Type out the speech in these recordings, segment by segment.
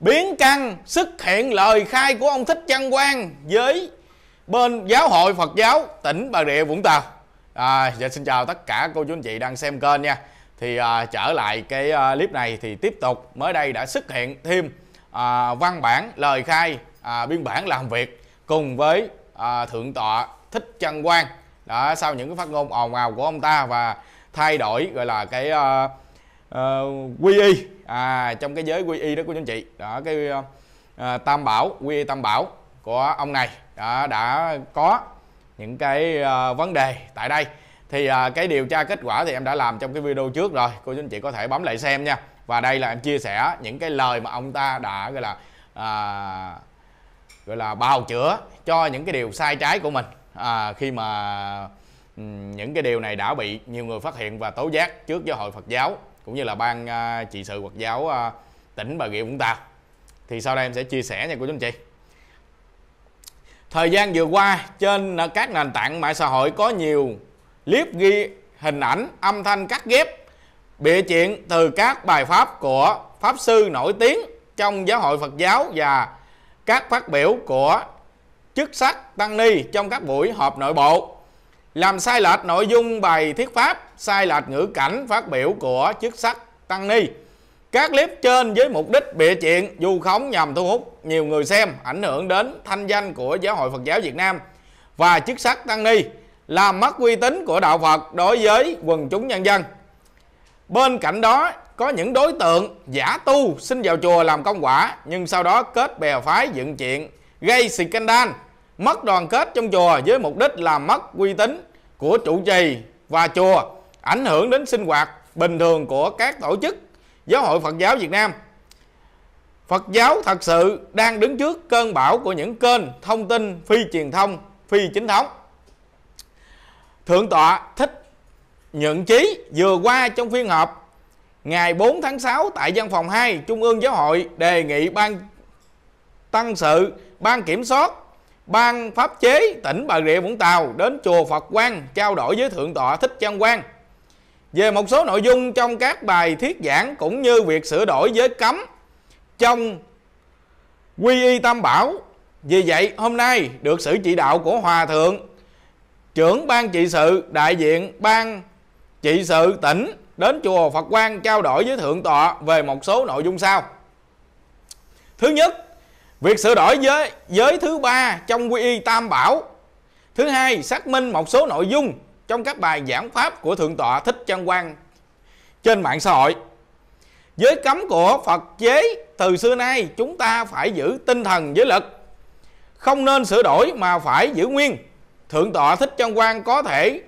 biến căn xuất hiện lời khai của ông thích văn quang với bên giáo hội phật giáo tỉnh bà rịa vũng tàu à, dạ xin chào tất cả cô chú anh chị đang xem kênh nha thì à, trở lại cái à, clip này thì tiếp tục mới đây đã xuất hiện thêm à, văn bản lời khai à, biên bản làm việc cùng với à, thượng tọa thích văn quang đã sau những cái phát ngôn ồn ào của ông ta và thay đổi gọi là cái à, Ờ, quy y à trong cái giới quy y đó của anh chị đó cái uh, tam bảo quy y tam bảo của ông này đã đã có những cái uh, vấn đề tại đây thì uh, cái điều tra kết quả thì em đã làm trong cái video trước rồi cô chú anh chị có thể bấm lại xem nha và đây là em chia sẻ những cái lời mà ông ta đã gọi là uh, gọi là bào chữa cho những cái điều sai trái của mình à, khi mà những cái điều này đã bị nhiều người phát hiện và tố giác trước giáo hội Phật giáo cũng như là ban à, trị sự Phật giáo à, tỉnh Bà Rịa Vũng Tàu thì sau đây em sẽ chia sẻ nha cô chú anh chị thời gian vừa qua trên các nền tảng mạng xã hội có nhiều clip ghi hình ảnh âm thanh cắt ghép bịa chuyện từ các bài pháp của pháp sư nổi tiếng trong giáo hội Phật giáo và các phát biểu của chức sắc tăng ni trong các buổi họp nội bộ làm sai lệch nội dung bài thuyết pháp, sai lệch ngữ cảnh phát biểu của chức sắc tăng ni. Các clip trên với mục đích bịa chuyện, du khống nhằm thu hút nhiều người xem, ảnh hưởng đến thanh danh của Giáo hội Phật giáo Việt Nam và chức sắc tăng ni, làm mất uy tín của đạo Phật đối với quần chúng nhân dân. Bên cạnh đó, có những đối tượng giả tu xin vào chùa làm công quả nhưng sau đó kết bè phái dựng chuyện gây scandal mất đoàn kết trong chùa với mục đích làm mất uy tín của trụ trì và chùa ảnh hưởng đến sinh hoạt bình thường của các tổ chức giáo hội Phật giáo Việt Nam. Phật giáo thật sự đang đứng trước cơn bão của những kênh thông tin phi truyền thông, phi chính thống. Thượng tọa thích nhận chí vừa qua trong phiên họp ngày 4 tháng 6 tại văn phòng 2 Trung ương Giáo hội đề nghị ban tăng sự, ban kiểm soát ban pháp chế tỉnh Bà Rịa Vũng Tàu đến chùa Phật Quang trao đổi với Thượng tọa Thích Trang Quang về một số nội dung trong các bài thuyết giảng cũng như việc sửa đổi giới cấm trong quy y tam bảo. Vì vậy, hôm nay được sự chỉ đạo của Hòa Thượng, trưởng ban trị sự, đại diện ban trị sự tỉnh đến chùa Phật Quang trao đổi với Thượng tọa về một số nội dung sau. Thứ nhất, Việc sửa đổi giới giới thứ ba trong quy y Tam Bảo. Thứ hai, xác minh một số nội dung trong các bài giảng pháp của thượng tọa Thích Trang Quang trên mạng xã hội. Giới cấm của Phật chế từ xưa nay chúng ta phải giữ tinh thần giới lực. Không nên sửa đổi mà phải giữ nguyên. Thượng tọa Thích Trang Quang có thể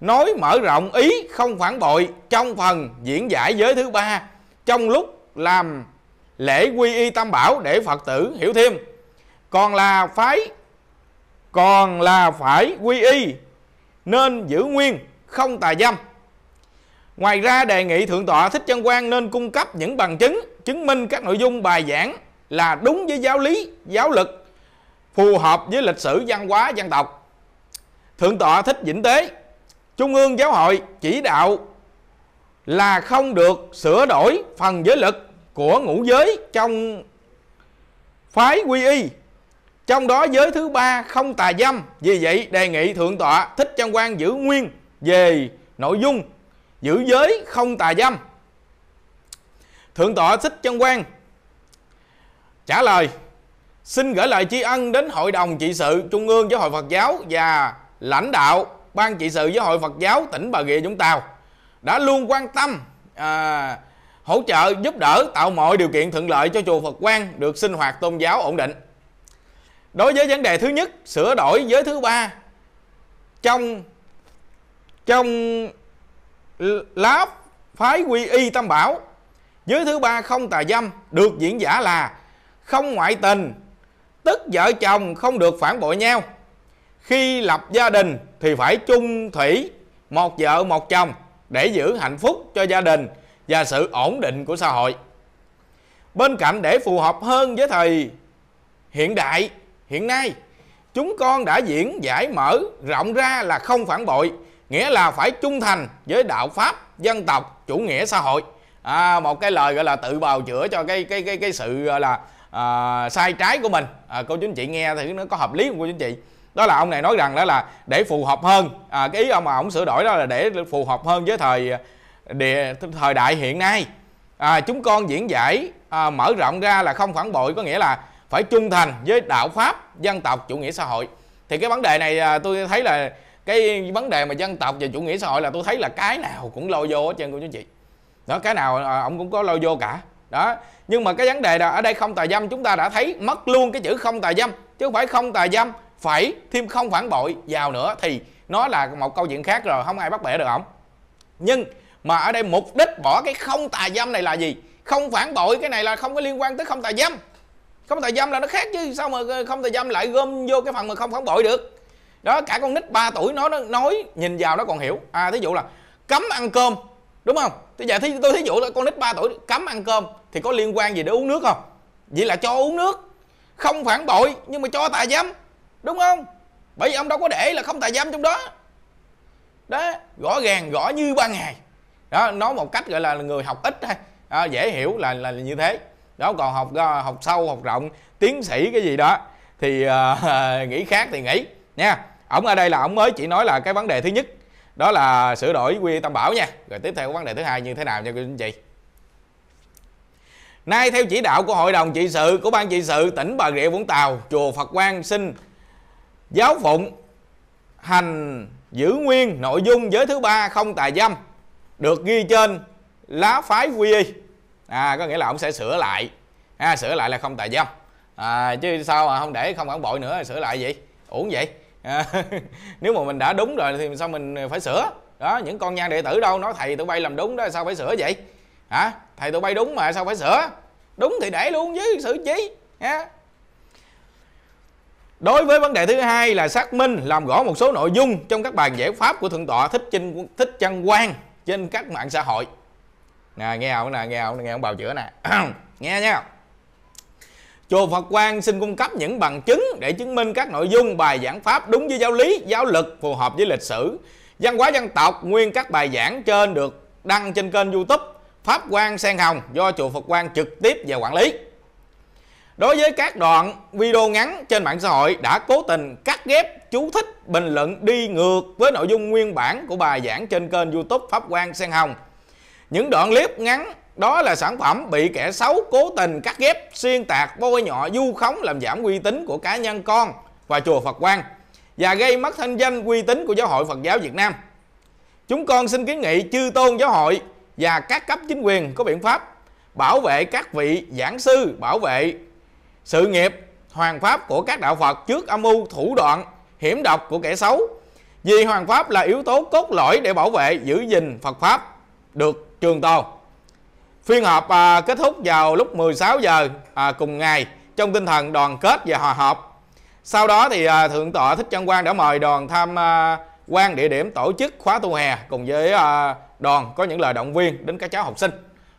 nói mở rộng ý không phản bội trong phần diễn giải giới thứ ba trong lúc làm lễ quy y tam bảo để phật tử hiểu thêm còn là phái còn là phải quy y nên giữ nguyên không tà dâm ngoài ra đề nghị thượng tọa thích chân quang nên cung cấp những bằng chứng chứng minh các nội dung bài giảng là đúng với giáo lý giáo lực phù hợp với lịch sử văn hóa dân tộc thượng tọa thích vĩnh tế trung ương giáo hội chỉ đạo là không được sửa đổi phần giới lực của ngũ giới trong phái quy y trong đó giới thứ ba không tà dâm vì vậy đề nghị thượng tọa thích trang quan giữ nguyên về nội dung giữ giới không tà dâm thượng tọa thích trang quan trả lời xin gửi lời tri ân đến hội đồng trị sự trung ương với hội phật giáo và lãnh đạo ban trị sự với hội phật giáo tỉnh bà rịa vũng tàu đã luôn quan tâm à, hỗ trợ giúp đỡ tạo mọi điều kiện thuận lợi cho chùa Phật Quang được sinh hoạt tôn giáo ổn định. Đối với vấn đề thứ nhất, sửa đổi giới thứ ba trong trong lá phái quy y tam bảo giới thứ ba không tà dâm được diễn giả là không ngoại tình tức vợ chồng không được phản bội nhau khi lập gia đình thì phải chung thủy một vợ một chồng để giữ hạnh phúc cho gia đình và sự ổn định của xã hội bên cạnh để phù hợp hơn với thời hiện đại hiện nay chúng con đã diễn giải mở rộng ra là không phản bội nghĩa là phải trung thành với đạo pháp dân tộc chủ nghĩa xã hội à, một cái lời gọi là tự bào chữa cho cái cái cái cái sự gọi là à, sai trái của mình à, cô chú anh chị nghe thì nó có hợp lý không cô chú anh chị đó là ông này nói rằng đó là để phù hợp hơn à, cái ý ông mà ông sửa đổi đó là để phù hợp hơn với thời địa thời đại hiện nay à, chúng con diễn giải à, mở rộng ra là không phản bội có nghĩa là phải trung thành với đạo pháp dân tộc chủ nghĩa xã hội thì cái vấn đề này à, tôi thấy là cái vấn đề mà dân tộc và chủ nghĩa xã hội là tôi thấy là cái nào cũng lôi vô hết trơn của chú chị đó cái nào à, ông cũng có lôi vô cả đó nhưng mà cái vấn đề là ở đây không tà dâm chúng ta đã thấy mất luôn cái chữ không tà dâm chứ không phải không tà dâm phải thêm không phản bội vào nữa thì nó là một câu chuyện khác rồi không ai bắt bẻ được ổng nhưng mà ở đây mục đích bỏ cái không tà dâm này là gì không phản bội cái này là không có liên quan tới không tà dâm không tà dâm là nó khác chứ sao mà không tà dâm lại gom vô cái phần mà không phản bội được đó cả con nít 3 tuổi nó nó nói nhìn vào nó còn hiểu à thí dụ là cấm ăn cơm đúng không tôi giờ thí tôi thí dụ là con nít 3 tuổi cấm ăn cơm thì có liên quan gì để uống nước không vậy là cho uống nước không phản bội nhưng mà cho tà dâm đúng không bởi vì ông đâu có để là không tà dâm trong đó đó rõ ràng rõ như ban ngày đó nói một cách gọi là người học ít thôi đó, dễ hiểu là là như thế đó còn học ờ, học sâu học rộng tiến sĩ cái gì đó thì uh, nghĩ khác thì nghĩ nha ổng ở đây là ổng mới chỉ nói là cái vấn đề thứ nhất đó là sửa đổi quy tâm bảo nha rồi tiếp theo vấn đề thứ hai như thế nào nha quý anh chị nay theo chỉ đạo của hội đồng trị sự của ban trị sự tỉnh bà rịa vũng tàu chùa phật quang xin giáo phụng hành giữ nguyên nội dung giới thứ ba không tài dâm được ghi trên lá phái quy y à, có nghĩa là ông sẽ sửa lại à, sửa lại là không tà dâm à, chứ sao mà không để không phản bội nữa sửa lại gì uổng vậy à, nếu mà mình đã đúng rồi thì sao mình phải sửa đó những con nhan đệ tử đâu nói thầy tụi bay làm đúng đó sao phải sửa vậy hả à, thầy tụi bay đúng mà sao phải sửa đúng thì để luôn chứ sự chí à. đối với vấn đề thứ hai là xác minh làm rõ một số nội dung trong các bài giải pháp của thượng tọa thích chinh thích chân quang trên các mạng xã hội nè nghe không nè nghe không nghe ông bào chữa nè nghe nha chùa Phật Quang xin cung cấp những bằng chứng để chứng minh các nội dung bài giảng pháp đúng với giáo lý giáo lực phù hợp với lịch sử văn hóa dân tộc nguyên các bài giảng trên được đăng trên kênh YouTube Pháp Quang Sen Hồng do chùa Phật Quang trực tiếp và quản lý Đối với các đoạn video ngắn trên mạng xã hội đã cố tình cắt ghép, chú thích, bình luận đi ngược với nội dung nguyên bản của bài giảng trên kênh YouTube Pháp Quang Sen Hồng. Những đoạn clip ngắn đó là sản phẩm bị kẻ xấu cố tình cắt ghép, xuyên tạc, bôi nhọ, du khống làm giảm uy tín của cá nhân con và chùa Phật Quang và gây mất thanh danh uy tín của Giáo hội Phật giáo Việt Nam. Chúng con xin kiến nghị chư tôn giáo hội và các cấp chính quyền có biện pháp bảo vệ các vị giảng sư, bảo vệ sự nghiệp hoàng pháp của các đạo Phật trước âm mưu thủ đoạn hiểm độc của kẻ xấu. Vì hoàng pháp là yếu tố cốt lõi để bảo vệ giữ gìn Phật pháp được trường tồn. Phiên họp à, kết thúc vào lúc 16 giờ à, cùng ngày trong tinh thần đoàn kết và hòa hợp. Sau đó thì à, thượng tọa Thích chân Quang đã mời đoàn tham à, quan địa điểm tổ chức khóa tu hè cùng với à, đoàn có những lời động viên đến các cháu học sinh.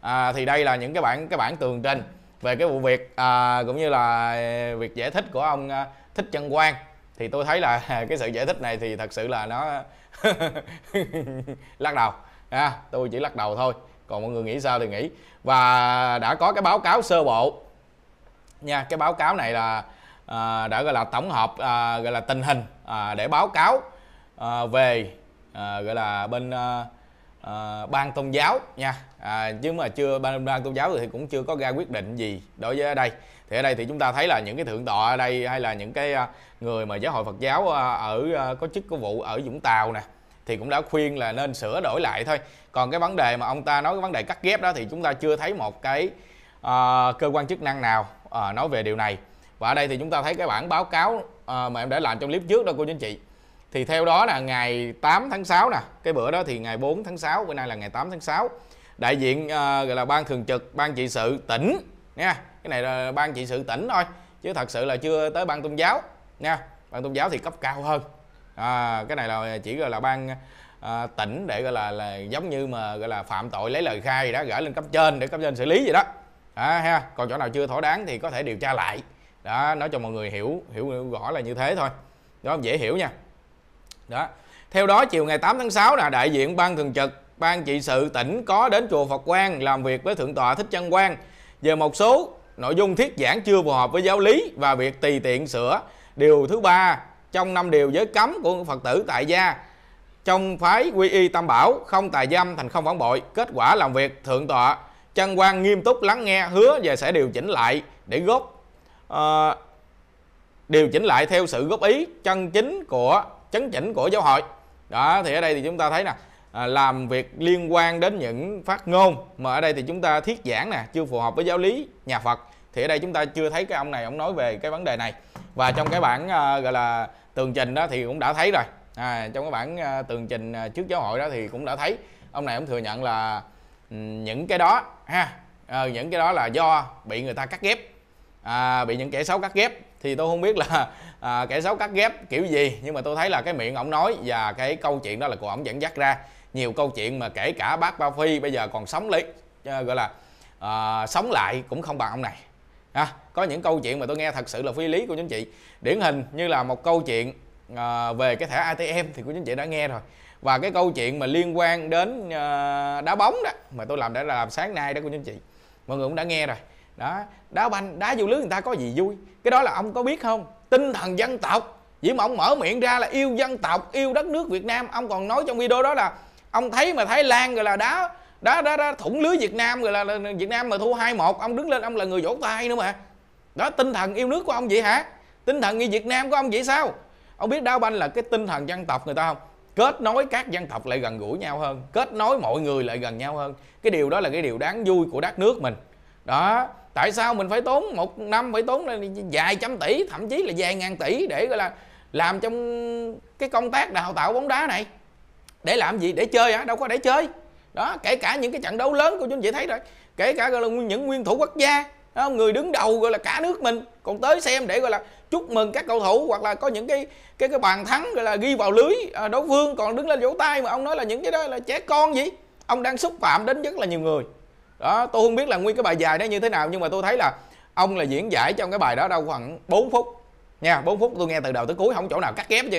À, thì đây là những cái bản cái bản tường trình về cái vụ việc à, cũng như là việc giải thích của ông à, thích chân quang thì tôi thấy là cái sự giải thích này thì thật sự là nó lắc đầu à, tôi chỉ lắc đầu thôi còn mọi người nghĩ sao thì nghĩ và đã có cái báo cáo sơ bộ nha cái báo cáo này là à, đã gọi là tổng hợp à, gọi là tình hình à, để báo cáo à, về à, gọi là bên à, uh, ban tôn giáo nha à, chứ mà chưa ban, ban tôn giáo thì cũng chưa có ra quyết định gì đối với ở đây thì ở đây thì chúng ta thấy là những cái thượng tọa ở đây hay là những cái à, người mà giáo hội Phật giáo à, ở à, có chức có vụ ở Vũng Tàu nè thì cũng đã khuyên là nên sửa đổi lại thôi còn cái vấn đề mà ông ta nói cái vấn đề cắt ghép đó thì chúng ta chưa thấy một cái uh, cơ quan chức năng nào uh, nói về điều này và ở đây thì chúng ta thấy cái bản báo cáo uh, mà em đã làm trong clip trước đó cô chính chị thì theo đó là ngày 8 tháng 6 nè cái bữa đó thì ngày 4 tháng 6 bữa nay là ngày 8 tháng 6 đại diện uh, gọi là ban thường trực ban trị sự tỉnh nha cái này là ban trị sự tỉnh thôi chứ thật sự là chưa tới ban tôn giáo nha ban tôn giáo thì cấp cao hơn à, cái này là chỉ gọi là ban à, tỉnh để gọi là, là giống như mà gọi là phạm tội lấy lời khai đó gửi lên cấp trên để cấp trên xử lý gì đó à, ha còn chỗ nào chưa thỏa đáng thì có thể điều tra lại đó nói cho mọi người hiểu hiểu rõ là như thế thôi đó dễ hiểu nha đó theo đó chiều ngày 8 tháng 6 là đại diện ban thường trực ban trị sự tỉnh có đến chùa Phật Quang làm việc với thượng tọa Thích Chân Quang về một số nội dung thiết giảng chưa phù hợp với giáo lý và việc tùy tiện sửa điều thứ ba trong năm điều giới cấm của Phật tử tại gia trong phái quy y tam bảo không tài dâm thành không phản bội kết quả làm việc thượng tọa Chân quan nghiêm túc lắng nghe hứa và sẽ điều chỉnh lại để góp uh, điều chỉnh lại theo sự góp ý chân chính của chấn chỉnh của giáo hội đó thì ở đây thì chúng ta thấy nè à, làm việc liên quan đến những phát ngôn mà ở đây thì chúng ta thiết giảng nè chưa phù hợp với giáo lý nhà Phật thì ở đây chúng ta chưa thấy cái ông này ông nói về cái vấn đề này và trong cái bản à, gọi là tường trình đó thì cũng đã thấy rồi à, trong cái bản à, tường trình trước giáo hội đó thì cũng đã thấy ông này ông thừa nhận là ừ, những cái đó ha ờ, những cái đó là do bị người ta cắt ghép à, bị những kẻ xấu cắt ghép thì tôi không biết là à, kẻ xấu cắt ghép kiểu gì nhưng mà tôi thấy là cái miệng ổng nói và cái câu chuyện đó là của ổng dẫn dắt ra nhiều câu chuyện mà kể cả bác Ba Phi bây giờ còn sống lấy à, gọi là à, sống lại cũng không bằng ông này à, có những câu chuyện mà tôi nghe thật sự là phi lý của chính chị điển hình như là một câu chuyện à, về cái thẻ ATM thì của chính chị đã nghe rồi và cái câu chuyện mà liên quan đến à, đá bóng đó mà tôi làm đã làm sáng nay đó của chính chị mọi người cũng đã nghe rồi đó đá banh đá vô lưới người ta có gì vui cái đó là ông có biết không tinh thần dân tộc chỉ mà ông mở miệng ra là yêu dân tộc yêu đất nước việt nam ông còn nói trong video đó là ông thấy mà thái lan rồi là đá đá đá, đá thủng lưới việt nam rồi là, là việt nam mà thua hai một ông đứng lên ông là người vỗ tay nữa mà đó tinh thần yêu nước của ông vậy hả tinh thần như việt nam của ông vậy sao ông biết đá banh là cái tinh thần dân tộc người ta không kết nối các dân tộc lại gần gũi nhau hơn kết nối mọi người lại gần nhau hơn cái điều đó là cái điều đáng vui của đất nước mình đó tại sao mình phải tốn một năm phải tốn vài trăm tỷ thậm chí là vài ngàn tỷ để gọi là làm trong cái công tác đào tạo bóng đá này để làm gì để chơi hả đâu có để chơi đó kể cả những cái trận đấu lớn của chúng chị thấy rồi kể cả gọi là những nguyên thủ quốc gia đó, người đứng đầu gọi là cả nước mình còn tới xem để gọi là chúc mừng các cầu thủ hoặc là có những cái cái cái bàn thắng gọi là ghi vào lưới à, đối phương còn đứng lên vỗ tay mà ông nói là những cái đó là trẻ con gì ông đang xúc phạm đến rất là nhiều người đó tôi không biết là nguyên cái bài dài đó như thế nào nhưng mà tôi thấy là ông là diễn giải trong cái bài đó đâu khoảng 4 phút nha 4 phút tôi nghe từ đầu tới cuối không chỗ nào cắt ghép chứ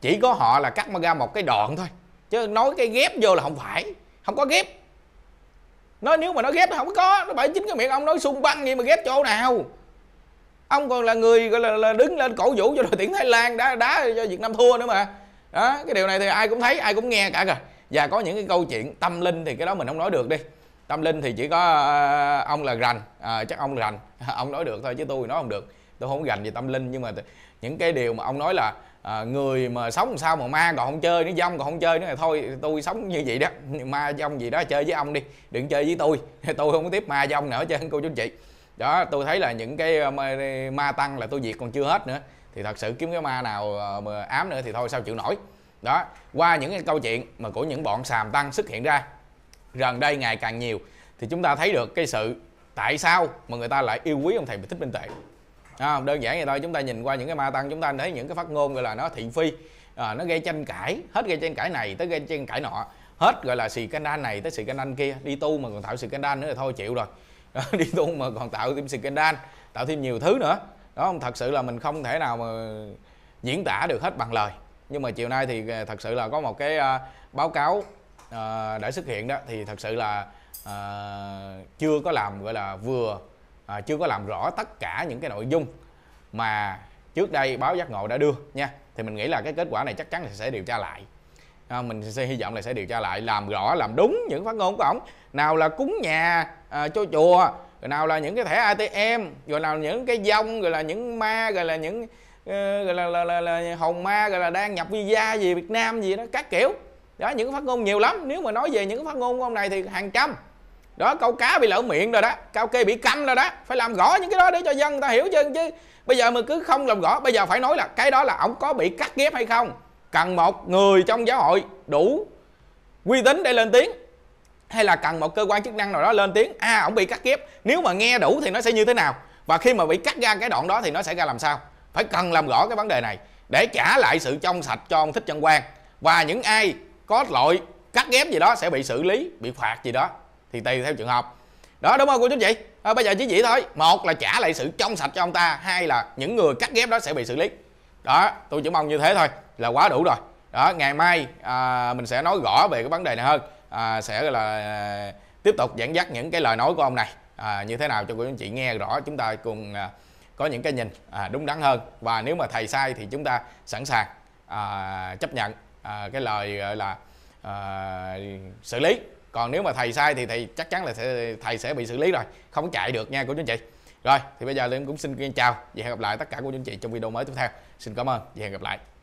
chỉ có họ là cắt ra một cái đoạn thôi chứ nói cái ghép vô là không phải không có ghép nói nếu mà nó ghép nó không có nó phải chính cái miệng ông nói xung băng gì mà ghép chỗ nào ông còn là người gọi là, là đứng lên cổ vũ cho đội tuyển thái lan đá đá cho việt nam thua nữa mà đó cái điều này thì ai cũng thấy ai cũng nghe cả rồi và có những cái câu chuyện tâm linh thì cái đó mình không nói được đi tâm linh thì chỉ có ờ, ông là rành à, chắc ông rành ông nói được thôi chứ tôi nói không được tôi không rành về tâm linh nhưng mà những cái điều mà ông nói là à, người mà sống sao mà ma còn không chơi nó dông còn không chơi nữa là thôi tôi sống như vậy đó ma dông gì đó chơi với ông đi đừng chơi với tôi tôi không tiếp ma dông nữa chứ cô chú chị đó tôi thấy là những cái ma, ma tăng là tôi diệt còn chưa hết nữa thì thật sự kiếm cái ma nào mà ám nữa thì thôi sao chịu nổi đó qua những cái câu chuyện mà của những bọn sàm tăng xuất hiện ra gần đây ngày càng nhiều thì chúng ta thấy được cái sự tại sao mà người ta lại yêu quý ông thầy thích minh tệ à, đơn giản vậy thôi chúng ta nhìn qua những cái ma tăng chúng ta thấy những cái phát ngôn gọi là nó thị phi à, nó gây tranh cãi hết gây tranh cãi này tới gây tranh cãi nọ hết gọi là xì canh đan này tới xì canh đan kia đi tu mà còn tạo xì canh đan nữa thì thôi chịu rồi đó, đi tu mà còn tạo thêm xì canh đan tạo thêm nhiều thứ nữa đó không thật sự là mình không thể nào mà diễn tả được hết bằng lời nhưng mà chiều nay thì à, thật sự là có một cái à, báo cáo à, ờ, đã xuất hiện đó thì thật sự là à, chưa có làm gọi là vừa à, chưa có làm rõ tất cả những cái nội dung mà trước đây báo giác ngộ đã đưa nha thì mình nghĩ là cái kết quả này chắc chắn là sẽ điều tra lại à, mình sẽ hy vọng là sẽ điều tra lại làm rõ làm đúng những phát ngôn của ổng nào là cúng nhà à, cho chùa rồi nào là những cái thẻ atm rồi nào những cái dông rồi là những ma rồi là những rồi là, là, là, là, là hồn ma rồi là đang nhập visa gì việt nam gì đó các kiểu đó những phát ngôn nhiều lắm nếu mà nói về những phát ngôn của ông này thì hàng trăm đó câu cá bị lỡ miệng rồi đó cao kê bị câm rồi đó phải làm rõ những cái đó để cho dân ta hiểu chứ chứ bây giờ mà cứ không làm rõ bây giờ phải nói là cái đó là ổng có bị cắt ghép hay không cần một người trong giáo hội đủ uy tín để lên tiếng hay là cần một cơ quan chức năng nào đó lên tiếng a à, ổng bị cắt ghép nếu mà nghe đủ thì nó sẽ như thế nào và khi mà bị cắt ra cái đoạn đó thì nó sẽ ra làm sao phải cần làm rõ cái vấn đề này để trả lại sự trong sạch cho ông thích chân quang và những ai có lỗi cắt ghép gì đó sẽ bị xử lý bị phạt gì đó thì tùy theo trường hợp đó đúng không cô chú chị à, bây giờ chỉ vậy thôi một là trả lại sự trong sạch cho ông ta hai là những người cắt ghép đó sẽ bị xử lý đó tôi chỉ mong như thế thôi là quá đủ rồi đó ngày mai à, mình sẽ nói rõ về cái vấn đề này hơn à, sẽ là à, tiếp tục dẫn dắt những cái lời nói của ông này à, như thế nào cho cô chú chị nghe rõ chúng ta cùng à, có những cái nhìn à, đúng đắn hơn và nếu mà thầy sai thì chúng ta sẵn sàng à, chấp nhận à, cái lời gọi là à, xử lý còn nếu mà thầy sai thì thầy chắc chắn là sẽ, thầy sẽ bị xử lý rồi không chạy được nha cô chú anh chị rồi thì bây giờ em cũng xin chào và hẹn gặp lại tất cả cô chú anh chị trong video mới tiếp theo xin cảm ơn và hẹn gặp lại